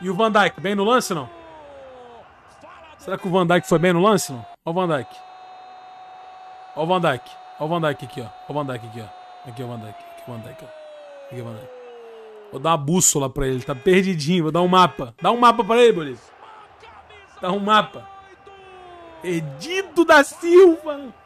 E o Van Dyke, bem no lance não? Será que o Van Dyke foi bem no lance não? Ó o Van Dyke. Ó o Van Dyke. Ó o Van Dyke aqui, ó. Ó o Van Dyke aqui, ó. Aqui é o Van Dyke. Aqui é o Van Dyke, ó. Aqui é o Van Dijk. Vou dar uma bússola pra ele. Ele tá perdidinho. Vou dar um mapa. Dá um mapa pra ele, Boris. Dá um mapa. Perdido da Silva.